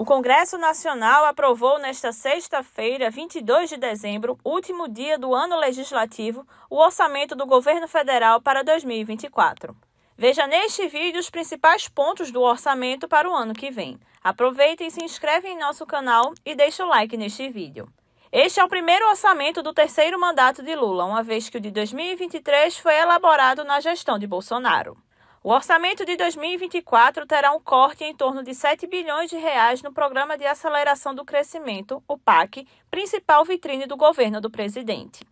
O Congresso Nacional aprovou nesta sexta-feira, 22 de dezembro, último dia do ano legislativo, o orçamento do governo federal para 2024. Veja neste vídeo os principais pontos do orçamento para o ano que vem. Aproveitem e se inscreve em nosso canal e deixe o like neste vídeo. Este é o primeiro orçamento do terceiro mandato de Lula, uma vez que o de 2023 foi elaborado na gestão de Bolsonaro. O orçamento de 2024 terá um corte em torno de 7 bilhões de reais no Programa de Aceleração do Crescimento, o PAC, principal vitrine do governo do presidente.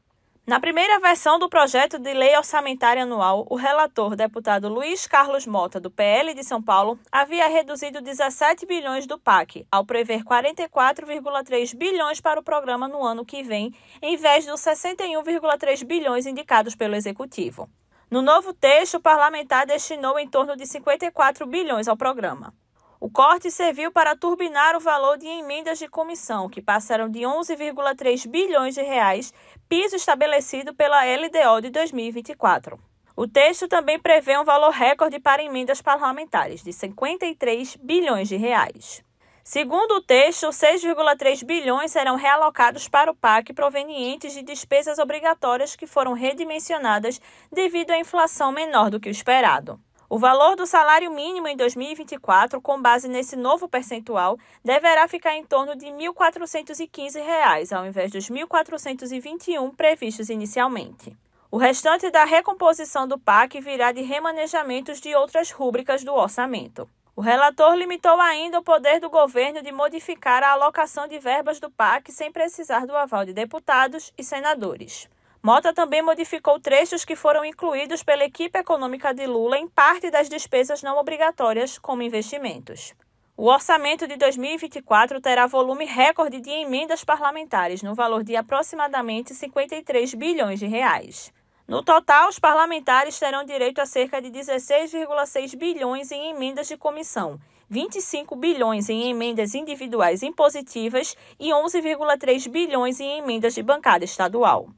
Na primeira versão do projeto de lei orçamentária anual, o relator, deputado Luiz Carlos Mota, do PL de São Paulo, havia reduzido 17 bilhões do PAC, ao prever 44,3 bilhões para o programa no ano que vem, em vez dos 61,3 bilhões indicados pelo Executivo. No novo texto, o parlamentar destinou em torno de 54 bilhões ao programa. O corte serviu para turbinar o valor de emendas de comissão, que passaram de 11,3 bilhões de reais, piso estabelecido pela LDO de 2024. O texto também prevê um valor recorde para emendas parlamentares, de 53 bilhões de reais. Segundo o texto, 6,3 bilhões serão realocados para o PAC provenientes de despesas obrigatórias que foram redimensionadas devido à inflação menor do que o esperado. O valor do salário mínimo em 2024, com base nesse novo percentual, deverá ficar em torno de R$ 1.415, ao invés dos R$ 1.421 previstos inicialmente. O restante da recomposição do PAC virá de remanejamentos de outras rúbricas do orçamento. O relator limitou ainda o poder do governo de modificar a alocação de verbas do PAC sem precisar do aval de deputados e senadores. Mota também modificou trechos que foram incluídos pela equipe econômica de Lula em parte das despesas não obrigatórias, como investimentos. O orçamento de 2024 terá volume recorde de emendas parlamentares, no valor de aproximadamente 53 bilhões de reais. No total, os parlamentares terão direito a cerca de 16,6 bilhões em emendas de comissão, 25 bilhões em emendas individuais impositivas e 11,3 bilhões em emendas de bancada estadual.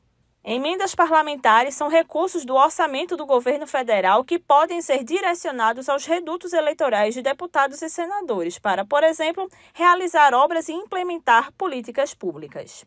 Emendas parlamentares são recursos do orçamento do governo federal que podem ser direcionados aos redutos eleitorais de deputados e senadores para, por exemplo, realizar obras e implementar políticas públicas.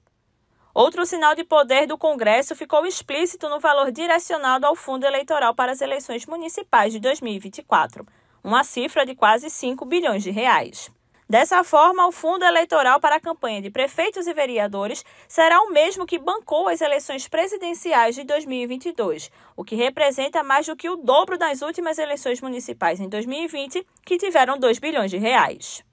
Outro sinal de poder do Congresso ficou explícito no valor direcionado ao fundo eleitoral para as eleições municipais de 2024, uma cifra de quase 5 bilhões de reais. Dessa forma, o fundo eleitoral para a campanha de prefeitos e vereadores será o mesmo que bancou as eleições presidenciais de 2022, o que representa mais do que o dobro das últimas eleições municipais em 2020, que tiveram 2 bilhões de reais.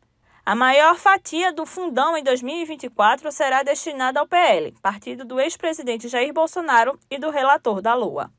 A maior fatia do fundão em 2024 será destinada ao PL, partido do ex-presidente Jair Bolsonaro e do relator da Lua.